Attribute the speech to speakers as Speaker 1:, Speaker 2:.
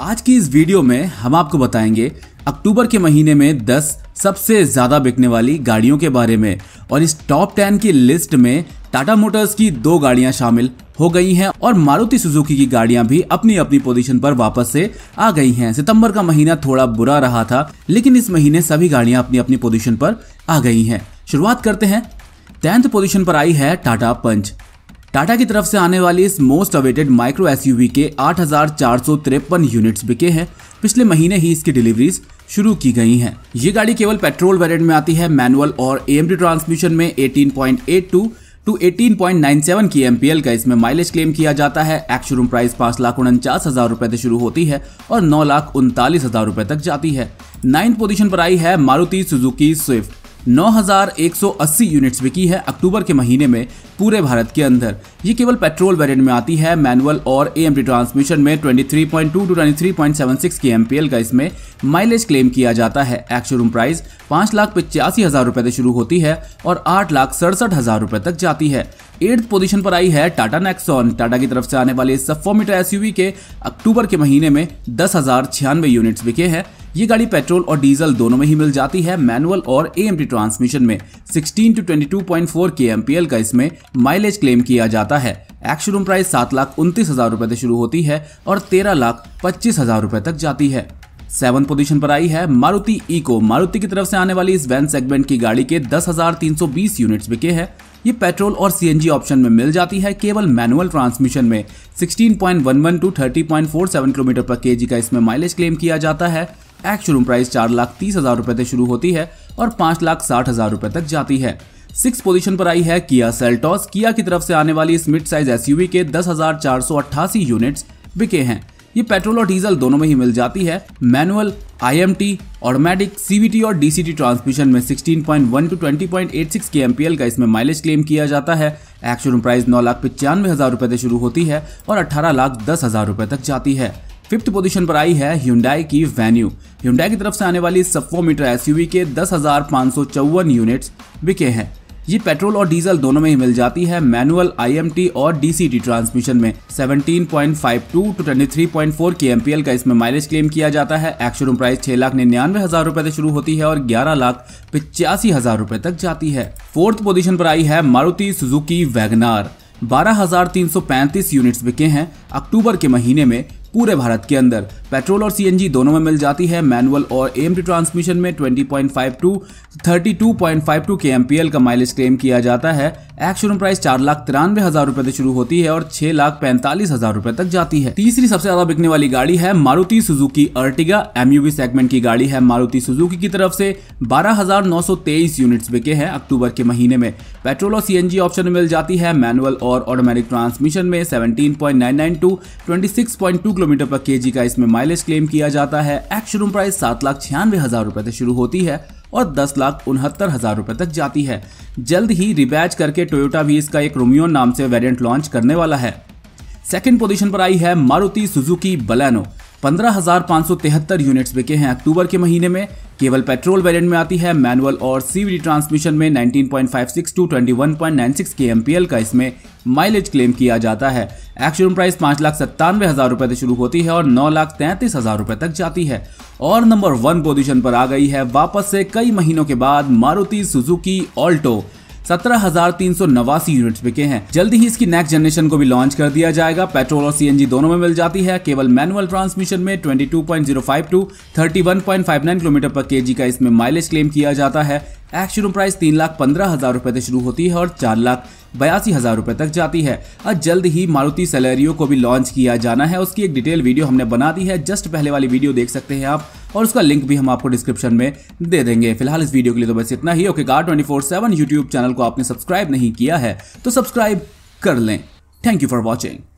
Speaker 1: आज की इस वीडियो में हम आपको बताएंगे अक्टूबर के महीने में 10 सबसे ज़्यादा बिकने वाली गाड़ियों के बारे में और इस टॉप 10 की लिस्ट में टाटा मोटर्स की दो गाड़ियां शामिल हो गई हैं और मारुति सुजुकी की गाड़ियां भी अपनी अपनी पोजीशन पर वापस से आ गई हैं सितंबर का महीना थोड़ा बुरा रहा था लेकिन इस महीने सभी गाड़ियां अपनी अपनी पोजीशन पर आ गई हैं शुरुआत करते हैं टेंथ पोजीशन पर आई है टाटा पंच टाटा की तरफ से आने वाली इस मोस्ट अवेटेड माइक्रो एसयूवी के आठ यूनिट्स बिके हैं पिछले महीने ही इसकी डिलीवरीज शुरू की गई हैं ये गाड़ी केवल पेट्रोल वेरिएंट में आती है मैनुअल और एएमडी ट्रांसमिशन में 18.82 टू 18.97 की एमपीएल का इसमें माइलेज क्लेम किया जाता है एक्शोरूम प्राइस पांच लाख उनचास हज़ार रूपए से शुरू होती है और नौ लाख उनतालीस हज़ार रूपए तक जाती है नाइन्थ पोजीशन पर आई है मारुति सुजुकी स्विफ्ट 9,180 यूनिट्स बिकी है अक्टूबर के महीने में पूरे भारत के अंदर ये केवल पेट्रोल वेरिएंट में आती है मैनुअल और ए ट्रांसमिशन में 23.2 टू 23.76 की एम का इसमें माइलेज क्लेम किया जाता है एक्चुअल प्राइस पाँच लाख पचासी हज़ार रुपये से शुरू होती है और आठ लाख सड़सठ हज़ार रुपये तक जाती है एट्थ पोजीशन पर आई है टाटा नेक्सॉन टाटा की तरफ से आने वाले इस सब एसयूवी के अक्टूबर के महीने में दस यूनिट्स बिके हैं ये गाड़ी पेट्रोल और डीजल दोनों में ही मिल जाती है मैनुअल और ए ट्रांसमिशन में 16 टू 22.4 के का इसमें माइलेज क्लेम किया जाता है एक्शोरूम प्राइस सात लाख उनतीस हजार रूपए से शुरू होती है और तेरह लाख पच्चीस हजार रूपए तक जाती है सेवन पोजीशन पर आई है मारुति इको मारुति की तरफ से आने वाली इस वैन सेगमेंट की गाड़ी के दस हजार तीन सौ बीस यूनिट्स बिके हैं ये पेट्रोल और सीएनजी ऑप्शन में मिल जाती है केवल मैनुअल ट्रांसमिशन में 16.11 टू 30.47 किलोमीटर पर केजी का इसमें माइलेज क्लेम किया जाता है एक्चुअल रूम प्राइस चार लाख तीस हजार रुपए से शुरू होती है और पांच लाख साठ हजार रुपए तक जाती है सिक्स पोजीशन पर आई है किया सेल्टॉस किया की तरफ से आने वाली इस मिड साइज एसयूवी के दस हजार चार सौ अट्ठासी यूनिट्स बिके हैं ये पेट्रोल और डीजल दोनों में ही मिल जाती है मैनुअल आईएमटी ऑटोमेटिक सीवीटी और डीसीटी ट्रांसमिशन में 16.1 टू 20.86 के का इसमें माइलेज क्लेम किया जाता है एक्चुअल प्राइस नौ लाख पचानवे हज़ार रुपए से शुरू होती है और अठारह लाख दस हज़ार रुपए तक जाती है फिफ्थ पोजीशन पर आई है ह्यूंडाई की वेन्यू ह्यूंडाई की तरफ से आने वाली सफो मीटर एसयूवी के दस यूनिट्स बिके हैं ये पेट्रोल और डीजल दोनों में ही मिल जाती है मैनुअल आईएमटी और डीसीटी ट्रांसमिशन में 17.52 टू 23.4 केएमपीएल का इसमें माइलेज क्लेम किया जाता है एक्शोरूम प्राइस छह लाख निन्यानवे हजार रूपए से शुरू होती है और ग्यारह लाख पिचासी हजार रूपए तक जाती है फोर्थ पोजीशन पर आई है मारुति सुजुकी वैगनार पैंतीस यूनिट्स बिके हैं अक्टूबर के महीने में पूरे भारत के अंदर पेट्रोल और सीएनजी दोनों में मिल जाती है मैनुअल और एम ट्रांसमिशन में 20.5 टू 32.52 के का माइलेज क्लेम किया जाता है एक्शन प्राइस चार लाख तिरानवे हजार रूपए ऐसी शुरू होती है और छह लाख पैंतालीस हजार रूपए तक जाती है तीसरी सबसे ज्यादा बिकने वाली गाड़ी है Maruti Suzuki Ertiga MUV segment की गाड़ी है मारुति सुजुकी की तरफ से बारह हजार नौ सौ तेईस यूनिट बिके हैं अक्टूबर के महीने में पेट्रोल और सीएनजी ऑप्शन में मिल जाती है मैनुअल और ऑटोमेटिक ट्रांसमिशन में point nine nine to twenty six point two kilometre पर के का इसमें माइलेज क्लेम किया जाता है एक्स प्राइस सात लाख छियानवे हज़ार रुपए से शुरू होती है और दस लाख उनहत्तर हज़ार रुपए तक जाती है जल्द ही रिबैच करके टोयोटा भी इसका एक रोमियो नाम से वेरिएंट लॉन्च करने वाला है सेकेंड पोजीशन पर आई है मारुति सुजुकी बलैनो पंद्रह यूनिट्स बिके हैं अक्टूबर के महीने में केवल पेट्रोल वेरिएंट में आती है मैनुअल और सीवीडी ट्रांसमिशन में 19.56 टू 21.96 केएमपीएल का इसमें माइलेज क्लेम किया जाता है एक्शन प्राइस पांच लाख सत्तानवे हज़ार रुपए से शुरू होती है और नौ लाख तैंतीस हज़ार रुपए तक जाती है और नंबर वन पोजीशन पर आ गई है वापस से कई महीनों के बाद मारुति सुजुकी ऑल्टो सत्रह यूनिट बिके हैं जल्दी ही इसकी नेक्स्ट जनरेशन को भी लॉन्च कर दिया जाएगा पेट्रोल और सीएनजी दोनों में मिल जाती है केवल मैनुअल ट्रांसमिशन में ट्वेंटी टू 31.59 किलोमीटर पर केजी का इसमें माइलेज क्लेम किया जाता है एक्शन प्राइस तीन लाख पंद्रह हजार रुपए से शुरू होती है और चार लाख बयासी हज़ार रूपए तक जाती है और जल्द ही मारुति सैलरियो को भी लॉन्च किया जाना है उसकी एक डिटेल वीडियो हमने बना दी है जस्ट पहले वाली वीडियो देख सकते हैं आप और उसका लिंक भी हम आपको डिस्क्रिप्शन में दे देंगे फिलहाल इस वीडियो के लिए तो बस इतना ही okay car twenty four seven YouTube channel को आपने सब्सक्राइब नहीं किया है तो सब्सक्राइब कर लें थैंक यू फॉर वॉचिंग